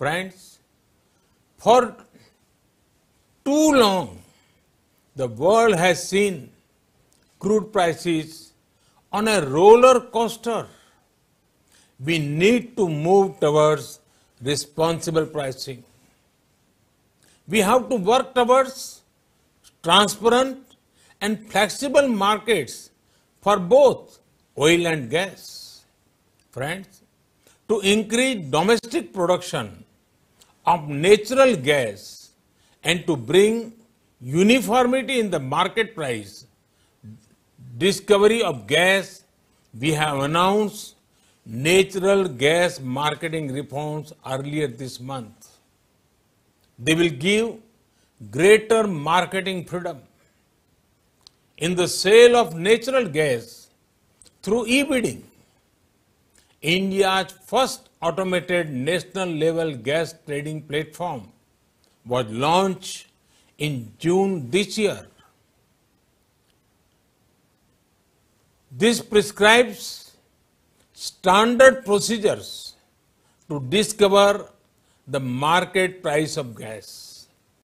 Friends, for too long the world has seen crude prices on a roller coaster. We need to move towards responsible pricing. We have to work towards transparent and flexible markets for both oil and gas. Friends, to increase domestic production of natural gas and to bring uniformity in the market price, discovery of gas, we have announced natural gas marketing reforms earlier this month. They will give greater marketing freedom in the sale of natural gas through e-bidding. India's first automated national level gas trading platform was launched in June this year. This prescribes standard procedures to discover the market price of gas.